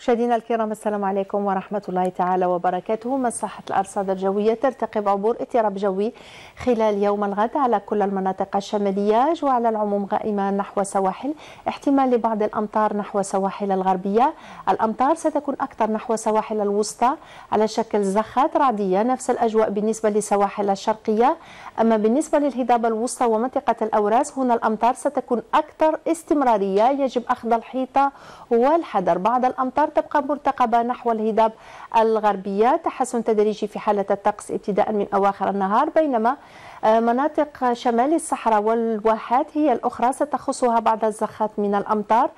مشاهدينا الكرام السلام عليكم ورحمة الله تعالى وبركاته مساحة الأرصاد الجوية ترتقب عبور اضطراب جوي خلال يوم الغد على كل المناطق الشمالية وعلى العموم غائمة نحو السواحل احتمال لبعض الأمطار نحو السواحل الغربية الأمطار ستكون أكثر نحو السواحل الوسطى على شكل زخات رعدية نفس الأجواء بالنسبة للسواحل الشرقية أما بالنسبة للهضاب الوسطى ومنطقة الأوراس هنا الأمطار ستكون أكثر استمرارية يجب أخذ الحيطة والحذر بعض الأمطار تبقى مرتقبة نحو الهضاب الغربية تحسن تدريجي في حالة الطقس ابتداء من أواخر النهار بينما آه، مناطق شمال الصحراء والواحات هي الأخرى ستخصها بعض الزخات من الأمطار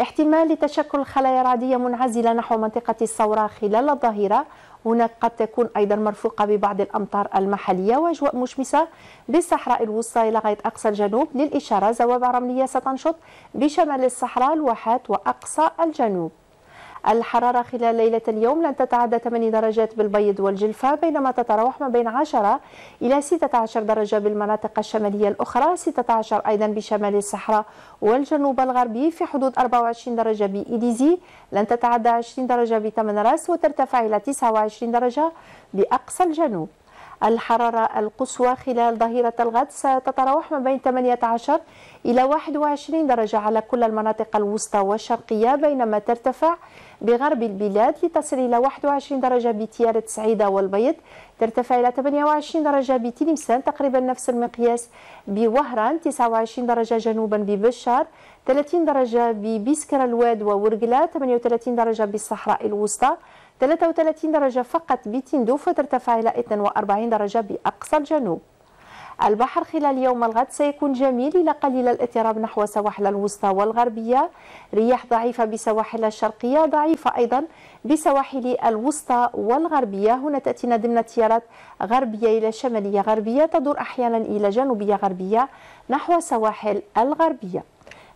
احتمال لتشكل خلايا رعدية منعزلة نحو منطقة الثورة خلال الظهيرة هناك قد تكون أيضا مرفوقة ببعض الأمطار المحلية وأجواء مشمسة بالصحراء الوسطى إلى غاية أقصى الجنوب للإشارة زوابع رملية ستنشط بشمال الصحراء الواحات وأقصى الجنوب الحرارة خلال ليلة اليوم لن تتعدى 8 درجات بالبيض والجلفة بينما تتراوح ما بين 10 إلى 16 درجة بالمناطق الشمالية الأخرى 16 أيضا بشمال الصحراء والجنوب الغربي في حدود 24 درجة بإيديزي لن تتعدى 20 درجة بتمن راس وترتفع إلى 29 درجة بأقصى الجنوب الحرارة القصوى خلال ظهيرة الغد ستتراوح ما بين 18 إلى 21 درجة على كل المناطق الوسطى والشرقية بينما ترتفع بغرب البلاد لتصل إلى 21 درجة بتيارة سعيدة والبيض ترتفع إلى 28 درجة بتلمسان تقريبا نفس المقياس بوهران 29 درجة جنوبا ببشار 30 درجة ببسكر الواد وورقلا 38 درجة بالصحراء الوسطى 33 درجة فقط بتندوف وترتفع إلى 42 درجة بأقصى الجنوب البحر خلال يوم الغد سيكون جميل إلى قليل الاضطراب نحو سواحل الوسطى والغربية رياح ضعيفة بسواحل الشرقية ضعيفة أيضا بسواحل الوسطى والغربية هنا تأتينا ضمن تيارات غربية إلى شمالية غربية تدور أحيانا إلى جنوبية غربية نحو سواحل الغربية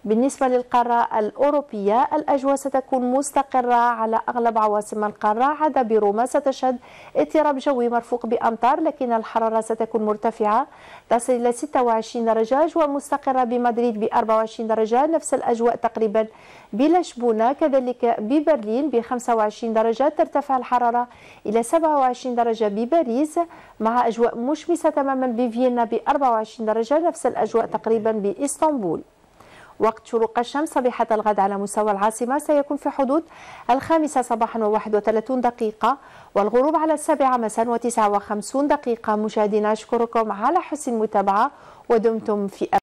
بالنسبة للقارة الأوروبية الأجواء ستكون مستقرة على أغلب عواصم القارة عدا بروما ستشهد اضطراب جوي مرفوق بأمطار لكن الحرارة ستكون مرتفعة تصل إلى 26 درجة أجواء مستقرة بمدريد ب 24 درجة نفس الأجواء تقريبا بلشبونة كذلك ببرلين ب 25 درجة ترتفع الحرارة إلى 27 درجة بباريس مع أجواء مشمسة تماما بفيينا ب 24 درجة نفس الأجواء تقريبا بإسطنبول وقت شروق الشمس صبيحة الغد على مستوى العاصمة سيكون في حدود الخامسة صباحا و31 دقيقة والغروب على السابعة مساء و59 دقيقة مشاهدينا أشكركم على حسن المتابعة ودمتم في